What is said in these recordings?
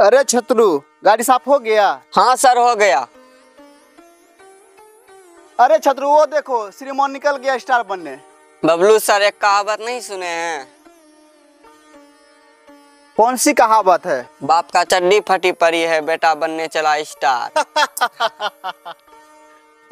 अरे छतरू गाड़ी साफ हो गया हाँ सर हो गया अरे छतरू वो देखो श्रीमान निकल गया स्टार बनने बबलू सर एक कहावत नहीं सुने हैं कौन सी कहावत है बाप का चड्डी फटी पड़ी है बेटा बनने चला स्टार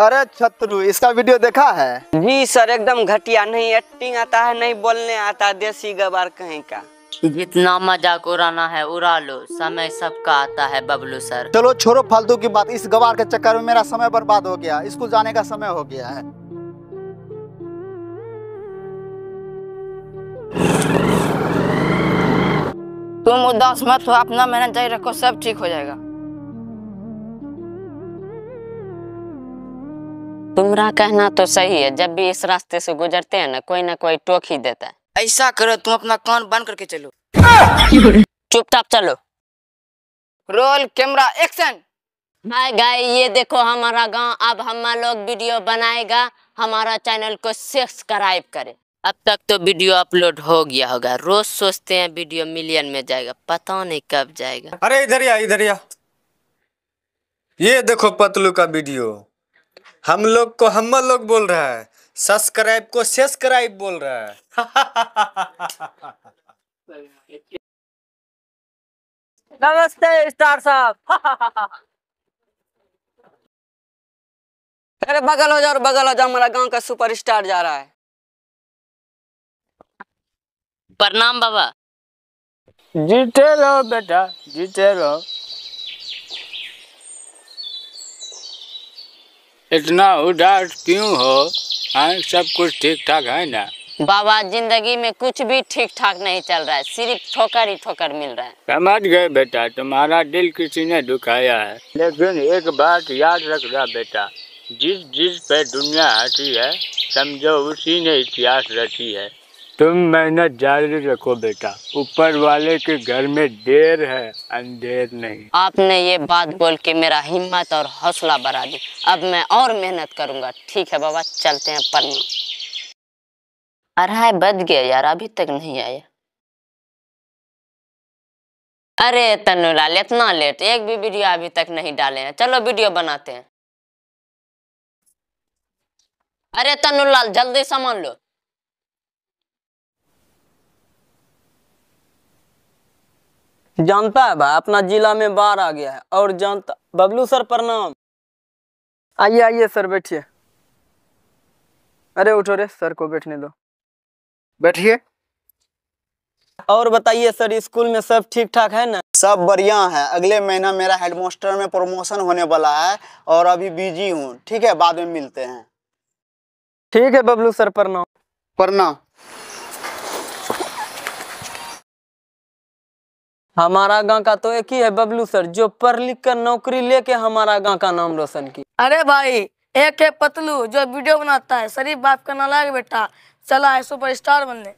अरे छतरू इसका वीडियो देखा है जी सर एकदम घटिया नहीं एक्टिंग आता है नहीं बोलने आता देसी गबार कहीं का जितना मजाक उड़ाना है उड़ा लो समय सबका आता है बबलू सर चलो छोड़ो फालतू की बात इस गवार के चक्कर में मेरा समय बर्बाद हो गया स्कूल जाने का समय हो गया है तुम उदास मत हो अपना मेहनत जारी रखो सब ठीक हो जाएगा तुम्हारा कहना तो सही है जब भी इस रास्ते से गुजरते हैं ना कोई ना कोई टोक ही देता है ऐसा करो तुम अपना कान बंद करके चलो चुपचाप चलो रोल कैमरा एक्शन भाई गाय ये देखो हमारा गांव अब हम लोग वीडियो बनाएगा हमारा चैनल को सब्सक्राइब करें अब तक तो वीडियो अपलोड हो गया होगा रोज सोचते हैं वीडियो मिलियन में जाएगा पता नहीं कब जाएगा अरे इधर इधर ये देखो पतलू का वीडियो हम लोग को हम लोग बोल रहा है सब्सक्राइब को सब्सक्राइब बोल रहा है नमस्ते स्टार साहब अरे बगल हो जाओ बगल हो जाओ मेरा गांव का सुपरस्टार जा रहा है प्रणाम बाबा जीते रहो बेटा जीते रहो इतना उदास क्यों हो हाँ सब कुछ ठीक ठाक है ना बाबा जिंदगी में कुछ भी ठीक ठाक नहीं चल रहा है सिर्फ ठोकर ही ठोकर मिल रहा है समझ गए बेटा तुम्हारा दिल किसी ने दुखाया है लेकिन एक बात याद रख रहा बेटा जिस जिस पे दुनिया हटी है समझो उसी ने इतिहास रची है तुम मेहनत जारी रखो बेटा ऊपर वाले के घर में देर है अंधेर नहीं आपने ये बात बोल के मेरा हिम्मत और हौसला बढ़ा दी अब मैं और मेहनत करूंगा ठीक है बाबा चलते हैं पढ़ने अरे बद गया यार अभी तक नहीं आया अरे तनु लाल इतना लेट एक भी वीडियो अभी तक नहीं डाले हैं चलो वीडियो बनाते हैं अरे तनु लाल जल्दी सामान लो जानता है भाई अपना जिला में बाढ़ आ गया है और जानता बबलू सर प्रणाम आइए आइए सर बैठिए अरे उठो रे सर को बैठने दो बैठिए और बताइए सर स्कूल में सब ठीक ठाक है ना सब बढ़िया है अगले महीना मेरा हेडमास्टर में प्रमोशन होने वाला है और अभी बिजी हूँ ठीक है बाद में मिलते हैं ठीक है बबलू सर प्रणाम प्रणाम हमारा गांव का तो एक ही है बबलू सर जो पढ़ लिख कर नौकरी लेके हमारा गांव का नाम रोशन की अरे भाई एक है पतलू जो वीडियो बनाता है शरीफ बाप का नालायक बेटा चला है सुपर स्टार बनने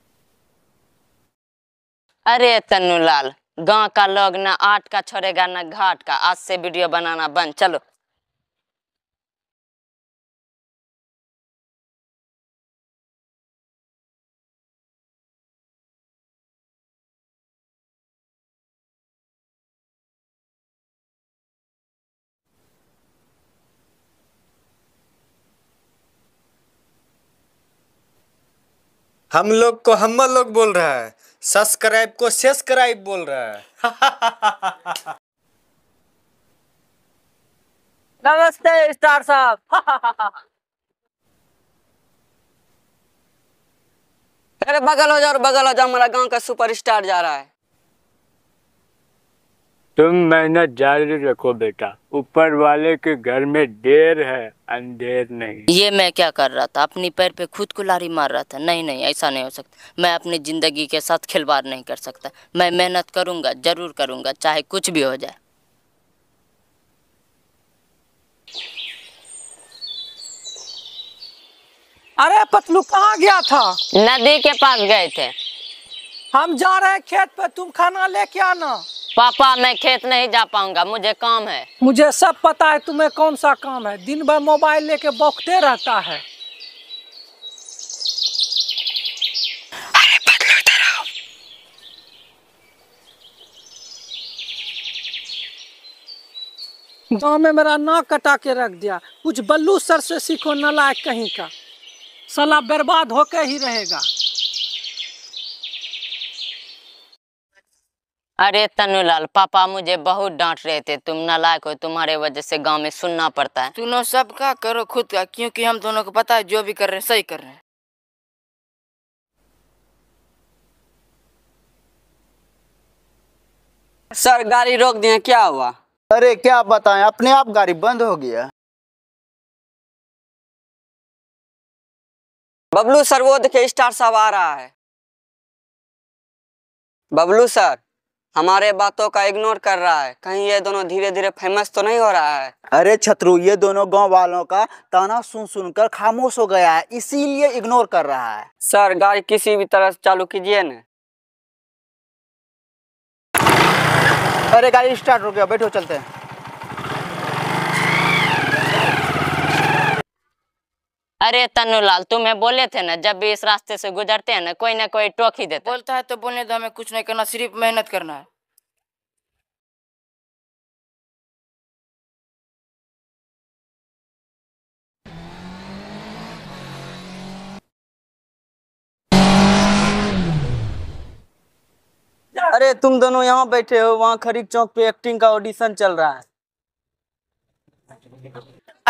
अरे लाल गांव का लोग ना आठ का छोड़ेगा ना घाट का आज से वीडियो बनाना बंद चलो हम लोग को हम लोग बोल रहा है सब्सक्राइब को सब्सक्राइब बोल रहा है नमस्ते स्टार साहब अरे बगल हो जाओ बगल हो जाओ हमारा गांव का सुपरस्टार जा रहा है तुम मेहनत जारी रखो बेटा ऊपर वाले के घर में देर है अंधेर नहीं ये मैं क्या कर रहा था अपनी पैर पे खुद को लारी मार रहा था नहीं नहीं ऐसा नहीं हो सकता मैं अपनी ज़िंदगी के साथ खिलवाड़ नहीं कर सकता मैं मेहनत करूंगा ज़रूर करूंगा चाहे कुछ भी हो जाए अरे पतलू कहाँ गया था नदी के पास गए थे हम जा रहे हैं खेत पे तुम खाना लेके आना पापा मैं खेत नहीं जा पाऊंगा मुझे काम है मुझे सब पता है तुम्हें कौन सा काम है दिन भर मोबाइल लेके बौखते रहता है गाँव में मेरा नाक कटा के रख दिया कुछ बल्लू सर से सीखो नलायक कहीं का सलाह बर्बाद होकर ही रहेगा अरे तनुलाल पापा मुझे बहुत डांट रहे थे तुम नालायक हो तुम्हारे वजह से गांव में सुनना पड़ता है सुनो सब का करो खुद का क्योंकि हम दोनों को पता है जो भी कर रहे हैं सही कर रहे हैं सर गाड़ी रोक दिए क्या हुआ अरे क्या बताएं अपने आप गाड़ी बंद हो गया बबलू सर वो देखे स्टार साहब आ रहा है बबलू सर हमारे बातों का इग्नोर कर रहा है कहीं ये दोनों धीरे धीरे फेमस तो नहीं हो रहा है अरे छत्रु ये दोनों गांव वालों का ताना सुन सुन कर खामोश हो गया है इसीलिए इग्नोर कर रहा है सर गाड़ी किसी भी तरह से चालू कीजिए न अरे गाड़ी स्टार्ट हो गया बैठो चलते हैं अरे तनु लाल तुम्हें बोले थे ना जब भी इस रास्ते से गुजरते हैं ना कोई ना कोई टोक ही देता बोलता है तो बोलने दो हमें कुछ नहीं करना सिर्फ मेहनत करना है अरे तुम दोनों यहाँ बैठे हो वहाँ खरीक चौक पे एक्टिंग का ऑडिशन चल रहा है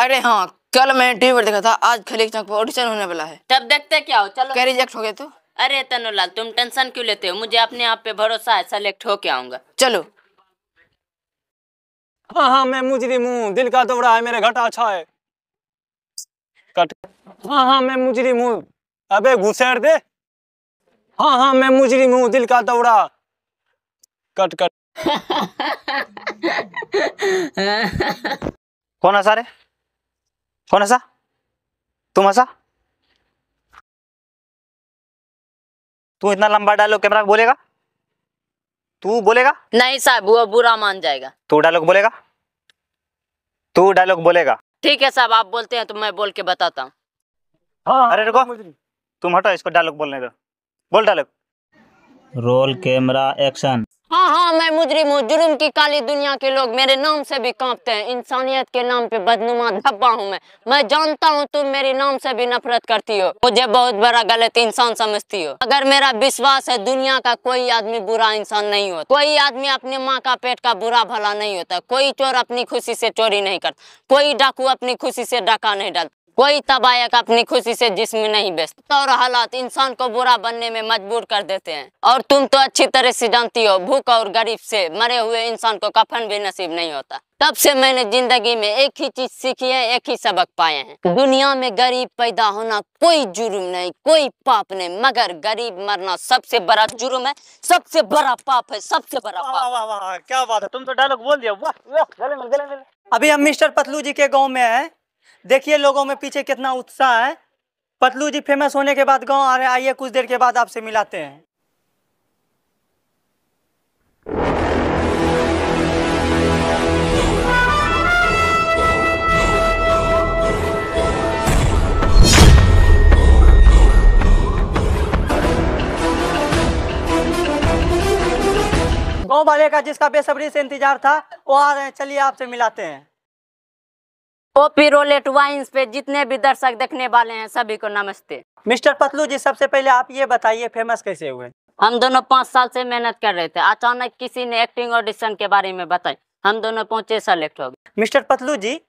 अरे हाँ कल मैंने टीवी पर देखा था आज खली ऑडिशन होने वाला है तब देखते क्या हो चलो क्या रिजेक्ट हो गए तो अरे तनुलाल तुम टेंशन क्यों लेते हो मुझे अपने आप पे भरोसा है सेलेक्ट होके आऊंगा चलो हाँ हाँ मैं मुजरिम हूँ दिल का दौड़ा है मेरा घटा अच्छा है कट हाँ हाँ मैं मुजरिम हूँ अबे घुसेर दे हाँ हाँ मैं मुजरिम हूँ दिल का दौड़ा कट कट कौन है सारे कौन ऐसा तुम ऐसा तू इतना लंबा डायलॉग कैमरा बोलेगा तू बोलेगा नहीं साहब वो बुरा मान जाएगा तू डायलॉग बोलेगा तू डायलॉग बोलेगा ठीक है साहब आप बोलते हैं तो मैं बोल के बताता हूँ हाँ, अरे रुको तुम हटो इसको डायलॉग बोलने दो बोल डायलॉग रोल कैमरा एक्शन हाँ हाँ मैं मुजरिम हूँ जुर्म की काली दुनिया के लोग मेरे नाम से भी कांपते हैं इंसानियत के नाम पे बदनुमा धब्बा हूँ मैं मैं जानता हूँ तुम मेरे नाम से भी नफरत करती हो मुझे बहुत बड़ा गलत इंसान समझती हो अगर मेरा विश्वास है दुनिया का कोई आदमी बुरा इंसान नहीं होता कोई आदमी अपने माँ का पेट का बुरा भला नहीं होता कोई चोर अपनी खुशी से चोरी नहीं करता कोई डाकू अपनी खुशी से डाका नहीं डालता कोई तबायक अपनी खुशी से जिसम नहीं बेचता और हालात इंसान को बुरा बनने में मजबूर कर देते हैं और तुम तो अच्छी तरह से जानती हो भूख और गरीब से मरे हुए इंसान को कफन भी नसीब नहीं होता तब से मैंने जिंदगी में एक ही चीज सीखी है एक ही सबक पाए हैं दुनिया में गरीब पैदा होना कोई जुर्म नहीं कोई पाप नहीं मगर गरीब मरना सबसे बड़ा जुर्म है सबसे बड़ा पाप है सबसे बड़ा पाप वाह वाह क्या बात है तुम तो डायलॉग बोल दिया वाह वाह अभी हम मिस्टर पतलू जी के गाँव में है देखिए लोगों में पीछे कितना उत्साह है पतलू जी फेमस होने के बाद गांव आ रहे आइए कुछ देर के बाद आपसे मिलाते हैं गांव वाले का जिसका बेसब्री से इंतजार था वो आ रहे हैं चलिए आपसे मिलाते हैं रोलेट वाइन्स पे जितने भी दर्शक देखने वाले हैं सभी को नमस्ते मिस्टर पतलू जी सबसे पहले आप ये बताइए फेमस कैसे हुए हम दोनों पाँच साल से मेहनत कर रहे थे अचानक किसी ने एक्टिंग ऑडिशन के बारे में बताई हम दोनों पहुंचे सेलेक्ट हो गए मिस्टर पतलू जी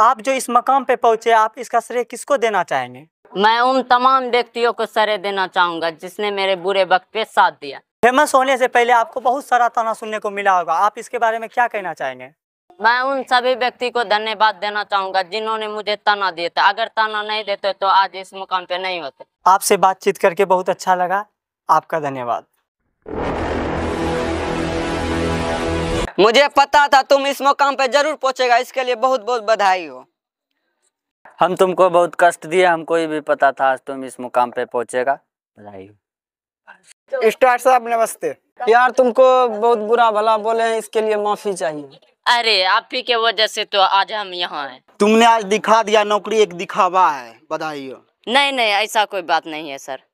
आप जो इस मकाम पे पहुंचे आप इसका श्रेय किसको देना चाहेंगे मैं उन तमाम व्यक्तियों को श्रेय देना चाहूँगा जिसने मेरे बुरे वक्त पे साथ दिया फेमस होने से पहले आपको बहुत सारा ताना सुनने को मिला होगा आप इसके बारे में क्या कहना चाहेंगे मैं उन सभी व्यक्ति को धन्यवाद देना चाहूंगा जिन्होंने मुझे ताना दिया था अगर ताना नहीं देते तो आज इस मुकाम पे नहीं होते आपसे बातचीत करके बहुत अच्छा लगा आपका धन्यवाद मुझे पता था तुम इस मुकाम पे जरूर पहुंचेगा इसके लिए बहुत बहुत बधाई हो हम तुमको बहुत कष्ट दिए हमको ये भी पता था आज तुम इस मुकाम पे पहुंचेगा बधाई हो स्टार साहब नमस्ते यार तुमको बहुत बुरा भला बोले हैं इसके लिए माफी चाहिए अरे आप ही के वजह से तो आज हम यहाँ हैं तुमने आज दिखा दिया नौकरी एक दिखावा है बधाई हो नहीं नहीं ऐसा कोई बात नहीं है सर